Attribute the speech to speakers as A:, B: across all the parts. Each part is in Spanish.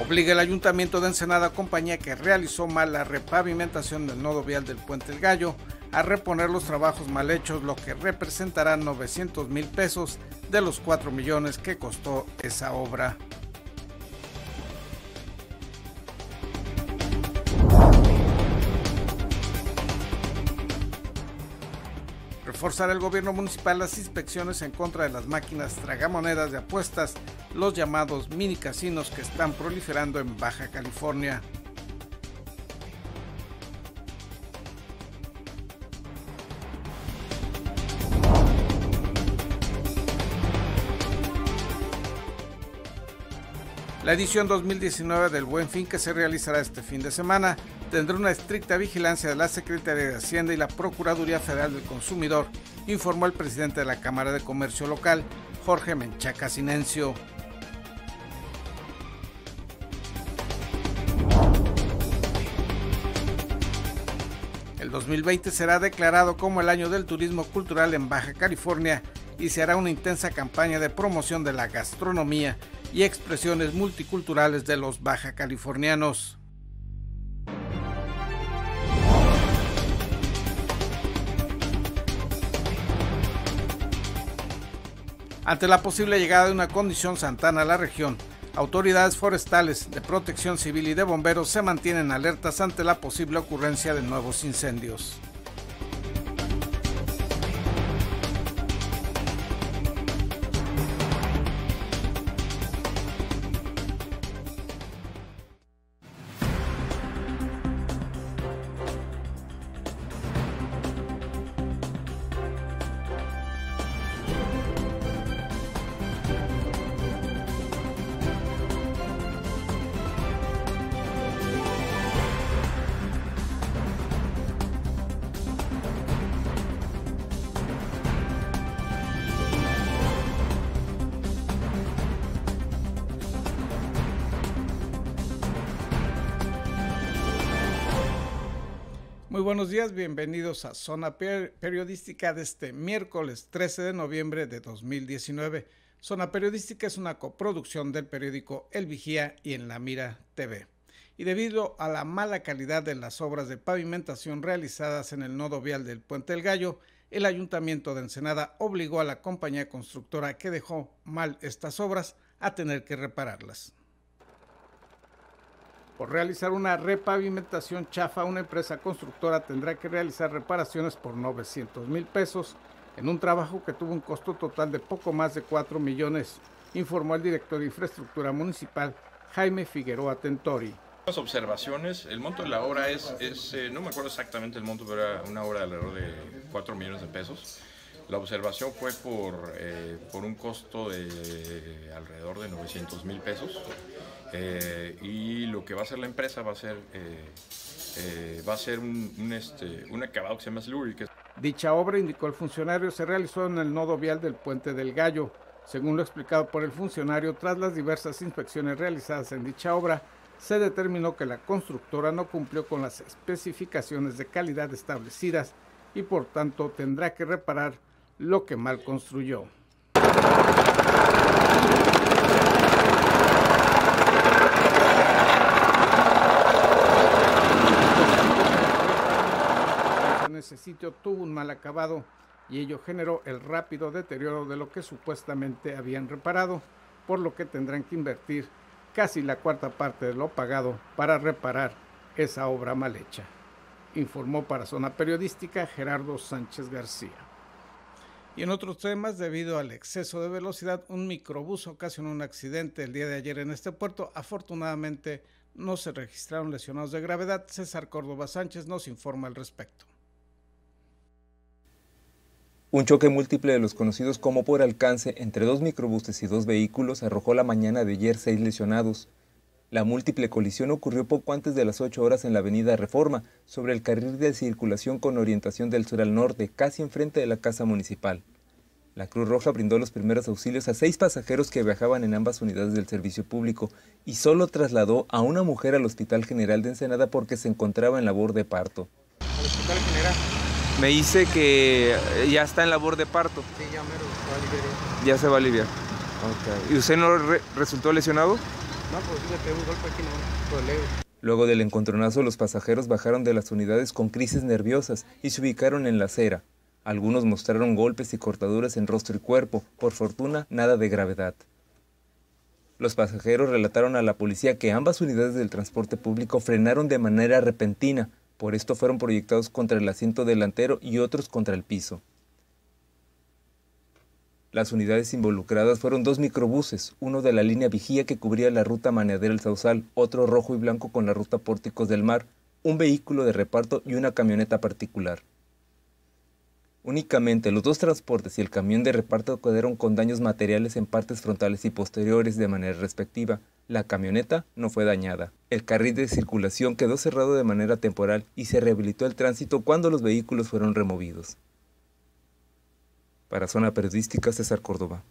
A: obliga el ayuntamiento de Ensenada, compañía que realizó mal la repavimentación del nodo vial del puente El Gallo, a reponer los trabajos mal hechos, lo que representará 900 mil pesos de los 4 millones que costó esa obra. reforzar el gobierno municipal las inspecciones en contra de las máquinas tragamonedas de apuestas, los llamados mini casinos que están proliferando en Baja California. La edición 2019 del Buen Fin que se realizará este fin de semana tendrá una estricta vigilancia de la Secretaría de Hacienda y la Procuraduría Federal del Consumidor, informó el presidente de la Cámara de Comercio Local, Jorge Menchaca Sinencio. El 2020 será declarado como el año del turismo cultural en Baja California y se hará una intensa campaña de promoción de la gastronomía y expresiones multiculturales de los baja californianos. Ante la posible llegada de una condición Santana a la región, autoridades forestales, de protección civil y de bomberos se mantienen alertas ante la posible ocurrencia de nuevos incendios. Muy buenos días, bienvenidos a Zona Periodística de este miércoles 13 de noviembre de 2019. Zona Periodística es una coproducción del periódico El Vigía y en La Mira TV. Y debido a la mala calidad de las obras de pavimentación realizadas en el nodo vial del Puente del Gallo, el Ayuntamiento de Ensenada obligó a la compañía constructora que dejó mal estas obras a tener que repararlas. Por realizar una repavimentación chafa, una empresa constructora tendrá que realizar reparaciones por 900 mil pesos en un trabajo que tuvo un costo total de poco más de 4 millones, informó el director de infraestructura municipal Jaime Figueroa
B: Tentori. Las observaciones, el monto de la obra es, eh, no me acuerdo exactamente el monto, pero era una obra de alrededor de 4 millones de pesos. La observación fue por, eh, por un costo de alrededor de 900 mil pesos. Eh, y lo que va a hacer la empresa va a ser, eh, eh, va a ser un, este, un, acabado que se llama slurry.
A: Dicha obra, indicó el funcionario, se realizó en el nodo vial del Puente del Gallo. Según lo explicado por el funcionario, tras las diversas inspecciones realizadas en dicha obra, se determinó que la constructora no cumplió con las especificaciones de calidad establecidas y por tanto tendrá que reparar lo que mal construyó. sitio tuvo un mal acabado y ello generó el rápido deterioro de lo que supuestamente habían reparado, por lo que tendrán que invertir casi la cuarta parte de lo pagado para reparar esa obra mal hecha, informó para Zona Periodística Gerardo Sánchez García. Y en otros temas, debido al exceso de velocidad, un microbús ocasionó un accidente el día de ayer en este puerto. Afortunadamente, no se registraron lesionados de gravedad. César Córdoba Sánchez nos informa al respecto.
C: Un choque múltiple de los conocidos como por alcance entre dos microbuses y dos vehículos arrojó la mañana de ayer seis lesionados. La múltiple colisión ocurrió poco antes de las 8 horas en la avenida Reforma, sobre el carril de circulación con orientación del sur al norte, casi enfrente de la casa municipal. La Cruz Roja brindó los primeros auxilios a seis pasajeros que viajaban en ambas unidades del servicio público y solo trasladó a una mujer al Hospital General de Ensenada porque se encontraba en labor de parto. Me dice que ya está en labor de parto. Sí, ya va a Ya se va a aliviar. ¿Y usted no resultó lesionado?
A: No, pues le un golpe aquí, en el
C: Luego del encontronazo, los pasajeros bajaron de las unidades con crisis nerviosas y se ubicaron en la acera. Algunos mostraron golpes y cortaduras en rostro y cuerpo, por fortuna nada de gravedad. Los pasajeros relataron a la policía que ambas unidades del transporte público frenaron de manera repentina, por esto fueron proyectados contra el asiento delantero y otros contra el piso. Las unidades involucradas fueron dos microbuses, uno de la línea Vigía que cubría la ruta Manadera El Sausal, otro rojo y blanco con la ruta Pórticos del Mar, un vehículo de reparto y una camioneta particular. Únicamente los dos transportes y el camión de reparto quedaron con daños materiales en partes frontales y posteriores de manera respectiva. La camioneta no fue dañada. El carril de circulación quedó cerrado de manera temporal y se rehabilitó el tránsito cuando los vehículos fueron removidos. Para Zona Periodística, César Córdoba.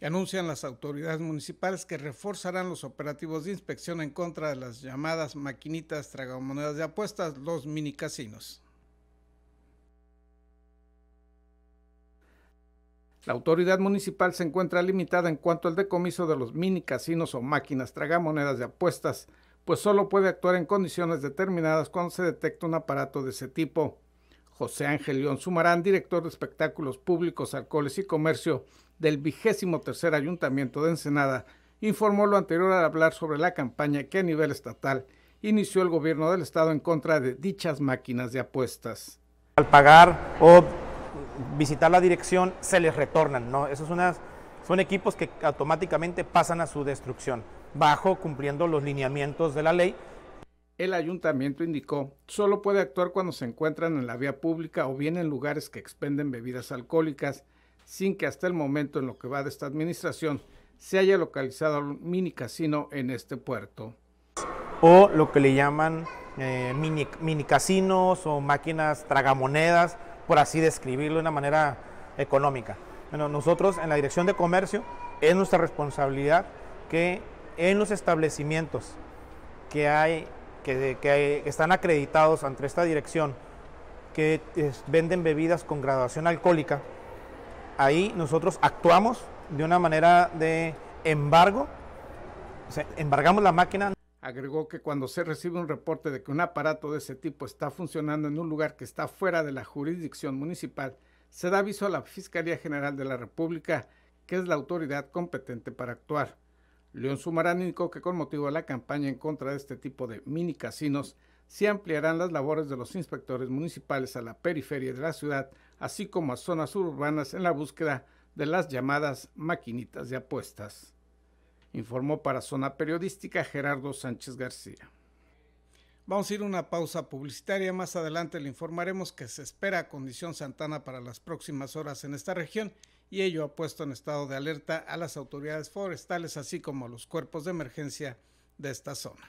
A: anuncian las autoridades municipales que reforzarán los operativos de inspección en contra de las llamadas maquinitas tragamonedas de apuestas, los mini casinos. La autoridad municipal se encuentra limitada en cuanto al decomiso de los mini casinos o máquinas tragamonedas de apuestas, pues solo puede actuar en condiciones determinadas cuando se detecta un aparato de ese tipo. José Ángel León Sumarán, director de espectáculos públicos, alcoholes y comercio del vigésimo tercer ayuntamiento de Ensenada, informó lo anterior al hablar sobre la campaña que a nivel estatal inició el gobierno del estado en contra de dichas máquinas de
B: apuestas. Al pagar o visitar la dirección, se les retornan. son, equipos que automáticamente pasan a su destrucción, bajo cumpliendo los lineamientos de la ley. El ayuntamiento indicó, solo puede actuar cuando
A: se encuentran en la vía pública o bien en lugares que expenden bebidas alcohólicas, sin que hasta el momento en lo que va de esta administración se haya localizado un mini casino en este
B: puerto. O lo que le llaman eh, mini, mini casinos o máquinas tragamonedas, por así describirlo de una manera económica. Bueno, nosotros en la Dirección de Comercio es nuestra responsabilidad que en los establecimientos que hay, que, están acreditados ante esta dirección, que venden bebidas con graduación alcohólica, ahí nosotros actuamos de una manera de embargo, o sea, embargamos
A: la máquina. Agregó que cuando se recibe un reporte de que un aparato de ese tipo está funcionando en un lugar que está fuera de la jurisdicción municipal, se da aviso a la Fiscalía General de la República, que es la autoridad competente para actuar. León Sumarán indicó que con motivo de la campaña en contra de este tipo de mini casinos, se ampliarán las labores de los inspectores municipales a la periferia de la ciudad, así como a zonas urbanas en la búsqueda de las llamadas maquinitas de apuestas informó para Zona Periodística Gerardo Sánchez García. Vamos a ir a una pausa publicitaria. Más adelante le informaremos que se espera condición Santana para las próximas horas en esta región y ello ha puesto en estado de alerta a las autoridades forestales así como a los cuerpos de emergencia de esta zona.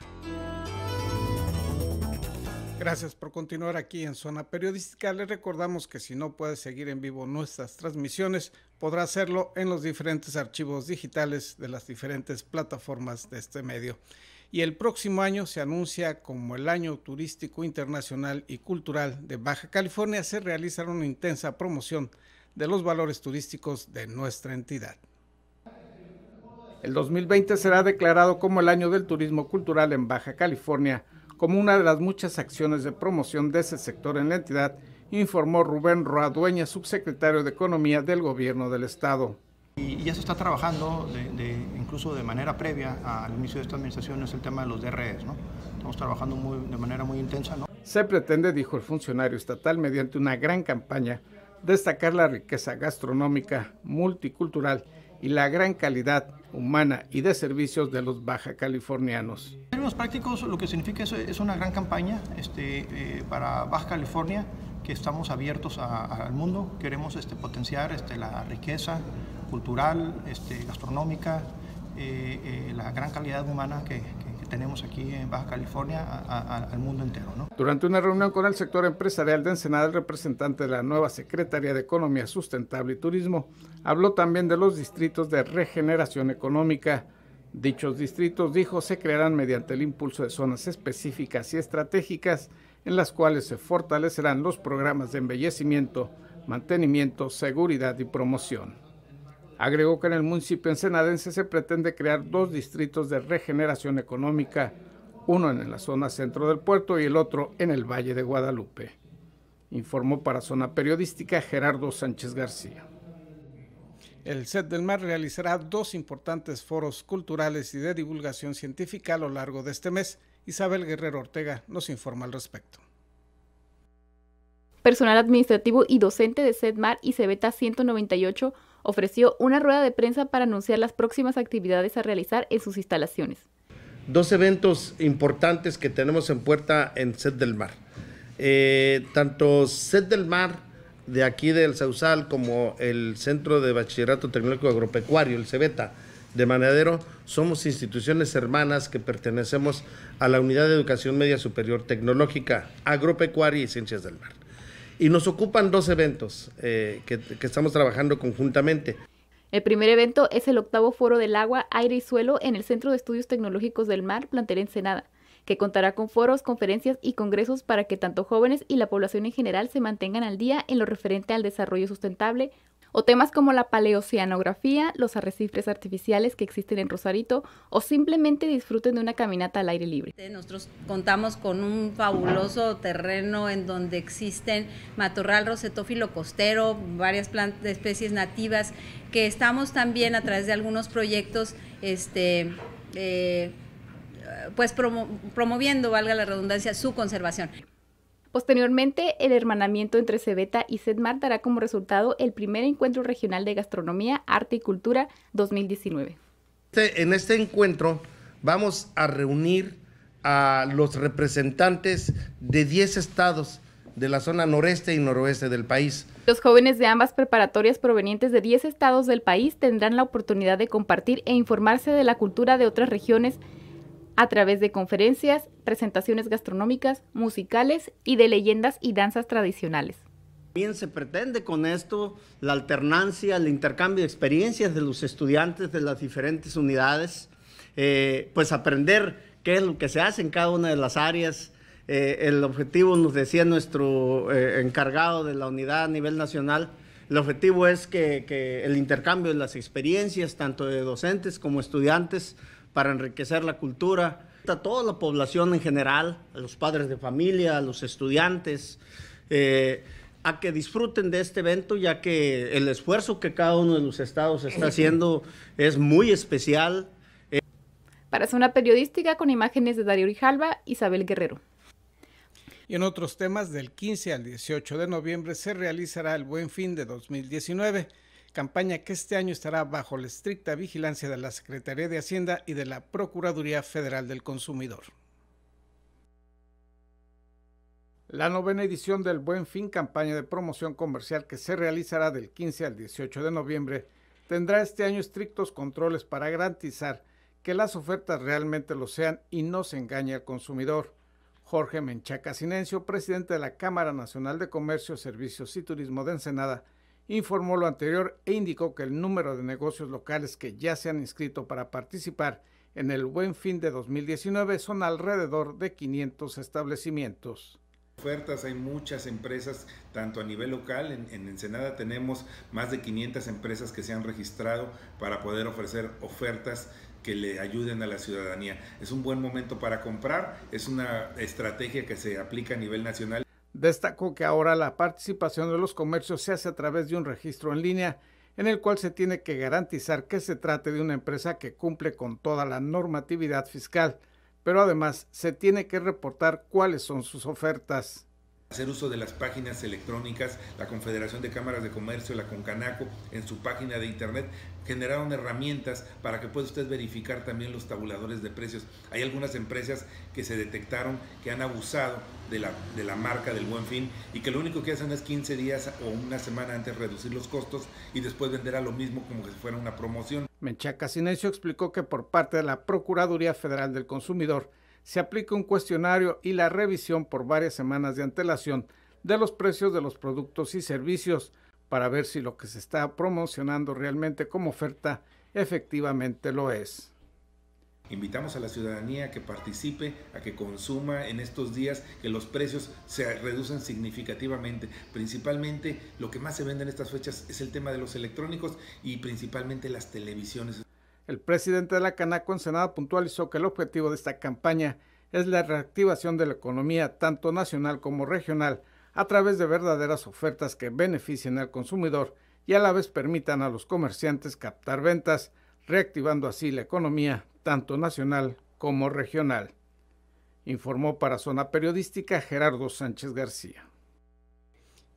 A: Gracias por continuar aquí en Zona Periodística. Les recordamos que si no puede seguir en vivo nuestras transmisiones, podrá hacerlo en los diferentes archivos digitales de las diferentes plataformas de este medio. Y el próximo año se anuncia como el Año Turístico Internacional y Cultural de Baja California. Se realizará una intensa promoción de los valores turísticos de nuestra entidad. El 2020 será declarado como el Año del Turismo Cultural en Baja California como una de las muchas acciones de promoción de ese sector en la entidad, informó Rubén Roa Dueña, subsecretario de Economía del Gobierno del Estado.
B: Y, ya se está trabajando incluso de manera previa al inicio de esta administración, es el tema de los DREs, ¿no? Estamos trabajando de manera muy intensa, ¿no?
A: Se pretende, dijo el funcionario estatal, mediante una gran campaña, destacar la riqueza gastronómica, multicultural y la gran calidad humana y de servicios de los baja californianos. En
B: términos prácticos, lo que significa es una gran campaña este, eh, para Baja California, que estamos abiertos al mundo, queremos este, potenciar este, la riqueza cultural, gastronómica, eh, eh, la gran calidad humana que tenemos aquí en Baja California al mundo entero.
A: Durante una reunión con el sector empresarial de Ensenada, el representante de la nueva Secretaría de Economía Sustentable y Turismo habló también de los distritos de regeneración económica. Dichos distritos, dijo, se crearán mediante el impulso de zonas específicas y estratégicas en las cuales se fortalecerán los programas de embellecimiento, mantenimiento, seguridad y promoción. Agregó que en el municipio ensenadense se pretende crear dos distritos de regeneración económica, uno en la zona centro del puerto y el otro en el Valle de Guadalupe. Informó para Zona Periodística Gerardo Sánchez García. El Set del Mar realizará dos importantes foros culturales y de divulgación científica a lo largo de este mes. Isabel Guerrero Ortega nos informa al respecto.
D: Personal administrativo y docente de mar y CEBETA 198 ofreció una rueda de prensa para anunciar las próximas actividades a realizar en sus instalaciones.
B: Dos eventos importantes que tenemos en puerta en SED del Mar. Eh, tanto SED del Mar de aquí del Sausal como el Centro de Bachillerato Tecnológico Agropecuario, el CEBETA, de Manadero, somos instituciones hermanas que pertenecemos a la Unidad de Educación Media Superior Tecnológica, Agropecuaria y Ciencias del Mar. Y nos ocupan dos eventos eh, que, estamos trabajando conjuntamente.
D: El primer evento es el octavo foro del agua, aire y suelo en el Centro de Estudios Tecnológicos del Mar, Plantel Ensenada, que contará con foros, conferencias y congresos para que tanto jóvenes y la población en general se mantengan al día en lo referente al desarrollo sustentable, o temas como la paleoceanografía, los arrecifes artificiales que existen en Rosarito, o simplemente disfruten de una caminata al aire libre.
E: Nosotros contamos con un fabuloso terreno en donde existen matorral rosetófilo costero, varias plantas, especies nativas, que estamos también a través de algunos proyectos, este, eh, pues promoviendo, valga la redundancia, su conservación.
D: Posteriormente, el hermanamiento entre Cebeta y Sedmar dará como resultado el primer encuentro regional de gastronomía, arte y cultura 2019.
B: Este, en este encuentro vamos a reunir a los representantes de 10 estados de la zona noreste y noroeste del país.
D: Los jóvenes de ambas preparatorias provenientes de 10 estados del país tendrán la oportunidad de compartir e informarse de la cultura de otras regiones a través de conferencias, presentaciones gastronómicas, musicales y de leyendas y danzas tradicionales.
B: Bien se pretende con esto la alternancia, el intercambio de experiencias de los estudiantes de las diferentes unidades, eh, pues aprender qué es lo que se hace en cada una de las áreas. Eh, el objetivo, nos decía nuestro eh, encargado de la unidad a nivel nacional, el objetivo es que, que el intercambio de las experiencias, tanto de docentes como estudiantes, para enriquecer la cultura, a toda la población en general, a los padres de familia, a los estudiantes, eh, a que disfruten de este evento, ya que el esfuerzo que cada uno de los estados está haciendo es muy especial.
D: Para Zona Periodística, con imágenes de Darío Rijalba, Isabel Guerrero.
A: Y en otros temas, del 15 al 18 de noviembre se realizará el Buen Fin de 2019 campaña que este año estará bajo la estricta vigilancia de la Secretaría de Hacienda y de la Procuraduría Federal del Consumidor. La novena edición del Buen Fin campaña de promoción comercial que se realizará del 15 al 18 de noviembre tendrá este año estrictos controles para garantizar que las ofertas realmente lo sean y no se engañe al consumidor. Jorge Menchaca Sinencio, presidente de la Cámara Nacional de Comercio, Servicios y Turismo de Ensenada, informó lo anterior e indicó que el número de negocios locales que ya se han inscrito para participar en el Buen Fin de
B: 2019 son alrededor de 500 establecimientos ofertas, hay muchas empresas, tanto a nivel local, en, en, Ensenada tenemos más de 500 empresas que se han registrado para poder ofrecer ofertas que le ayuden a la ciudadanía. Es un buen momento para comprar, es una estrategia que se aplica a nivel nacional. Destacó
A: que ahora la participación de los comercios se hace a través de un registro en línea en el cual se tiene que garantizar que se trate de una empresa que cumple con toda la normatividad fiscal,
B: pero además se tiene que reportar cuáles son sus ofertas hacer uso de las páginas electrónicas, la Confederación de Cámaras de Comercio, la Concanaco, en su página de internet, generaron herramientas para que pueda usted verificar también los tabuladores de precios. Hay algunas empresas que se detectaron que han abusado de la, marca del buen fin y que lo único que hacen es 15 días o una semana antes reducir los costos y después vender a lo mismo como si fuera una promoción.
A: Menchaca Sinesio explicó que por parte de la Procuraduría Federal del Consumidor, se aplica un cuestionario y la revisión por varias semanas de antelación de los precios de los productos y servicios para ver si lo que se está promocionando realmente
B: como oferta efectivamente lo es. Invitamos a la ciudadanía a que participe, a que consuma en estos días que los precios se reducen significativamente. Principalmente lo que más se vende en estas fechas es el tema de los electrónicos y principalmente las televisiones. El presidente de la Canaco en Senado puntualizó que el objetivo de esta
A: campaña es la reactivación de la economía tanto nacional como regional a través de verdaderas ofertas que beneficien al consumidor y a la vez permitan a los comerciantes captar ventas, reactivando así la economía tanto nacional como regional. Informó para Zona Periodística Gerardo Sánchez García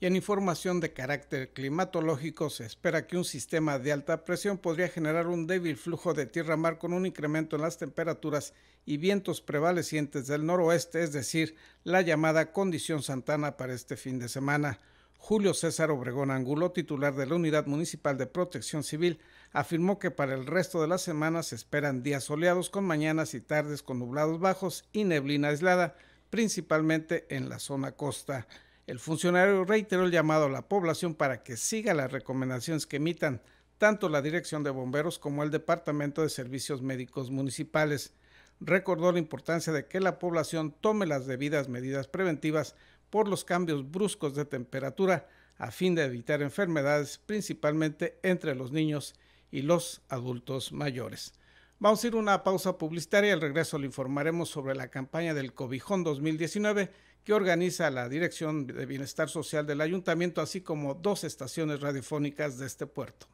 A: en información de carácter climatológico se espera que un sistema de alta presión podría generar un débil flujo de tierra-mar con un incremento en las temperaturas y vientos prevalecientes del noroeste, es decir, la llamada condición Santana para este fin de semana. Julio César Obregón Angulo, titular de la Unidad Municipal de Protección Civil, afirmó que para el resto de la semana se esperan días soleados con mañanas y tardes con nublados bajos y neblina aislada, principalmente en la zona costa. El funcionario reiteró el llamado a la población para que siga las recomendaciones que emitan tanto la Dirección de Bomberos como el Departamento de Servicios Médicos Municipales. Recordó la importancia de que la población tome las debidas medidas preventivas por los cambios bruscos de temperatura a fin de evitar enfermedades principalmente entre los niños y los adultos mayores. Vamos a ir a una pausa publicitaria. Al regreso le informaremos sobre la campaña del Cobijón 2019 que organiza la Dirección de Bienestar Social del Ayuntamiento, así como dos estaciones radiofónicas de este puerto.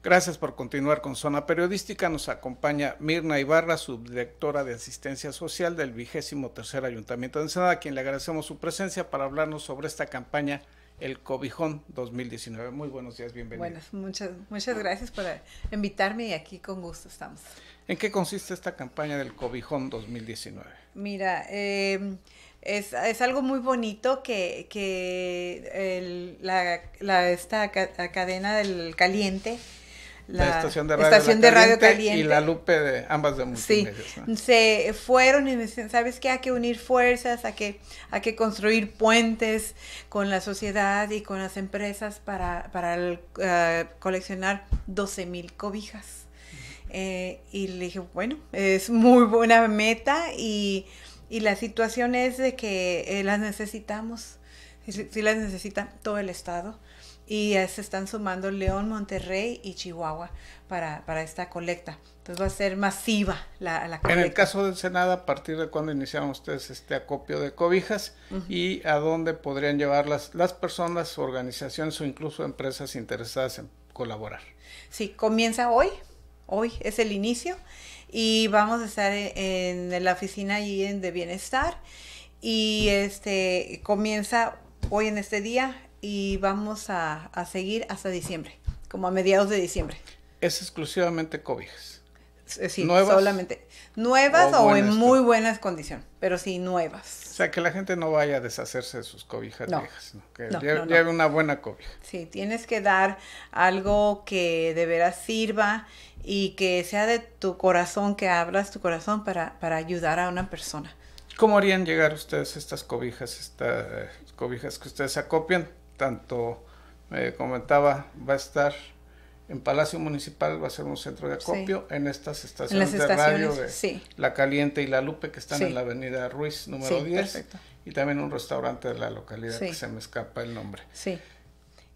A: Gracias por continuar con Zona Periodística. Nos acompaña Mirna Ibarra, subdirectora de Asistencia Social del vigésimo Ayuntamiento de Ensenada, a quien le agradecemos su presencia para hablarnos sobre esta campaña el Cobijón 2019. Muy buenos días, bienvenido.
E: muchas, muchas gracias por invitarme y aquí con gusto estamos.
A: ¿En qué consiste esta campaña del Cobijón 2019?
E: Mira, em, es, es, algo muy bonito que, que la, la, esta cadena del caliente
A: la, estación de radio, caliente, y la Lupe de ambas de multimedia. Sí,
E: se fueron y me dicen, ¿sabes qué? Hay que unir fuerzas, hay que, hay que construir puentes con la sociedad y con las empresas para, eh, coleccionar 12 mil cobijas. Eh, y le dije, bueno, es muy buena meta y, y la situación es de que eh, las necesitamos, sí las necesita todo el Estado. Y se están sumando León, Monterrey y Chihuahua para, esta colecta. Entonces va a ser masiva la, colecta. En
A: el caso del Senado, ¿a partir de cuándo iniciaron ustedes este acopio de cobijas? ¿Y a dónde podrían llevarlas las personas, organizaciones o incluso empresas interesadas en colaborar?
E: Sí, comienza hoy. Hoy es el inicio. Y vamos a estar e, en, la oficina allí de Bienestar. Y este comienza hoy en este día y vamos a, seguir hasta diciembre, como a mediados de diciembre.
A: Es exclusivamente cobijas. Eh, nuevas, solamente
E: nuevas o, en muy buenas condiciones, pero sí nuevas.
A: O sea, que la gente no vaya a deshacerse de sus cobijas viejas, lleve, una buena cobija.
E: Sí, tienes que dar algo que de veras sirva y que sea de tu corazón, que hablas tu corazón para, para ayudar a una persona.
A: ¿Cómo harían llegar ustedes estas cobijas, estas eh, cobijas que ustedes acopian? tanto, me comentaba, va a estar en Palacio Municipal, va a ser un centro de acopio, en estas estaciones, en de La Caliente y La Lupe, que están en la avenida Ruiz número 10, y también un restaurante de la localidad que se me escapa el nombre. Sí.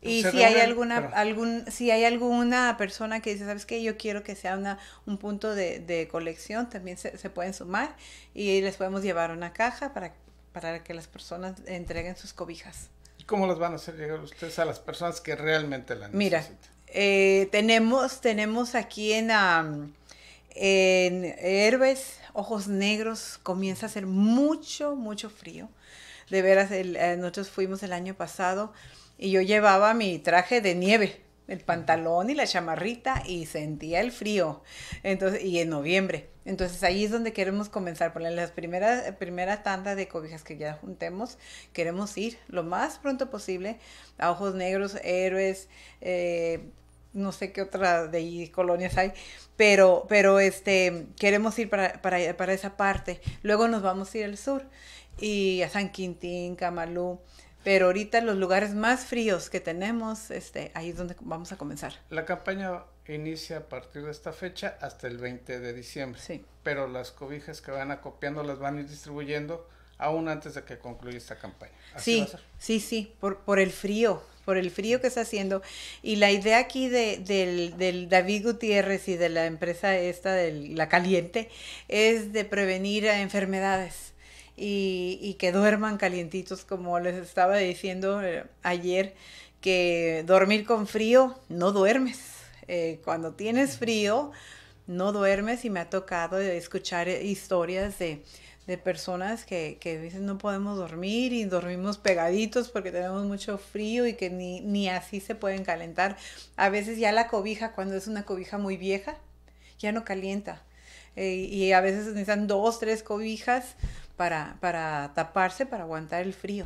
A: Y si hay alguna,
E: algún, si hay alguna persona que dice, sabes qué, yo quiero que sea una, un punto de, colección, también se, se, pueden sumar y les podemos llevar una caja para, para que las personas entreguen sus cobijas
A: cómo las van a hacer llegar ustedes a las personas que realmente la necesitan? Mira,
E: eh, tenemos, tenemos aquí en, Herbes, Ojos Negros, comienza a hacer mucho, mucho frío. De veras, eh, nosotros fuimos el año pasado y yo llevaba mi traje de nieve el pantalón y la chamarrita y sentía el frío. Entonces, y en noviembre. Entonces ahí es donde queremos comenzar. Por las primeras, primeras tandas de cobijas que ya juntemos, queremos ir lo más pronto posible a Ojos Negros, Héroes, eh, no sé qué otra de colonias hay, pero, pero este, queremos ir para, para, para esa parte. Luego nos vamos a ir al sur y a San Quintín, Camalú. Pero ahorita los lugares más fríos que tenemos, este, ahí es donde vamos a comenzar.
A: La campaña inicia a partir de esta fecha hasta el 20 de diciembre. Sí. Pero las cobijas que van acopiando las van a ir distribuyendo aún antes de que concluya esta campaña. sí, sí,
E: sí, por, el frío, por el frío que está haciendo. Y la idea aquí de, del, del, David Gutiérrez y de la empresa esta, de La Caliente, es de prevenir enfermedades y, que duerman calientitos, como les estaba diciendo eh, ayer, que dormir con frío no duermes. Eh, cuando tienes frío, no duermes y me ha tocado escuchar historias de, personas que, que, dicen no podemos dormir y dormimos pegaditos porque tenemos mucho frío y que ni, ni, así se pueden calentar. A veces ya la cobija, cuando es una cobija muy vieja, ya no calienta. Eh, y a veces necesitan dos, tres cobijas para, taparse, para aguantar el frío.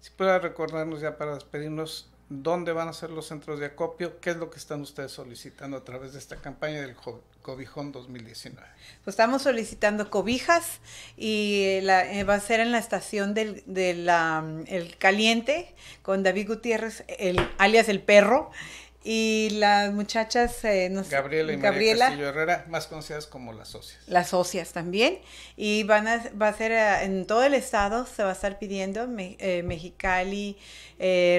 A: Si pueda recordarnos ya para despedirnos, ¿dónde van a ser los centros de acopio? ¿Qué es lo que están ustedes solicitando a través de esta campaña del Cobijón 2019? Pues estamos solicitando
E: cobijas y eh, va a ser en la estación del de mm, el Caliente con David Gutiérrez, el, alias El Perro. Y las muchachas... Eh, nos, Gabriela y Gabriela,
A: María Herrera, más conocidas como las socias.
E: Las socias también. Y van a, va a ser eh, en todo el estado, se va a estar pidiendo eh, Mexicali,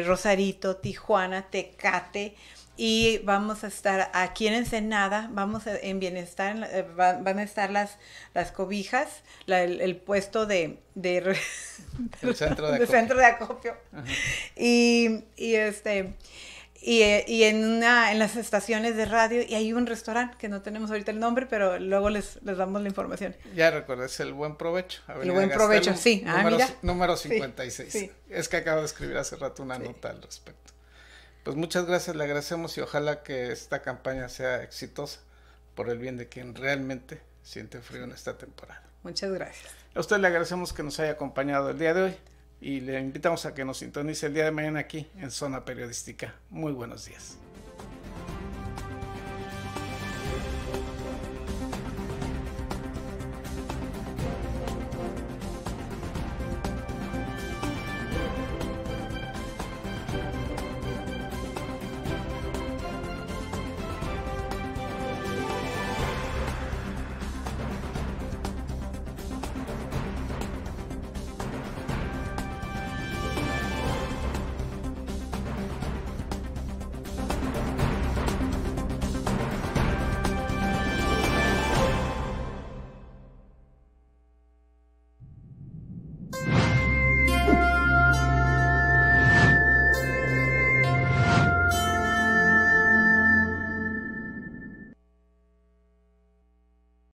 E: Rosarito, Tijuana, Tecate. Y vamos a estar aquí en Ensenada, vamos a, en Bienestar, van, a estar las, las cobijas, el, puesto de... el centro de acopio. centro de acopio. Y, y este y, en, una, en las estaciones de radio y hay un restaurante que no tenemos ahorita el nombre, pero luego les, les damos la información.
A: Ya recuerdes el buen provecho. el buen provecho, sí. Ah, número, 56. Es que acabo de escribir hace rato una nota al respecto. Pues muchas gracias, le agradecemos y ojalá que esta campaña sea exitosa por el bien de quien realmente siente frío en esta temporada.
E: Muchas gracias.
A: A usted le agradecemos que nos haya acompañado el día de hoy y le invitamos a que nos sintonice el día de mañana aquí en Zona Periodística. Muy buenos días.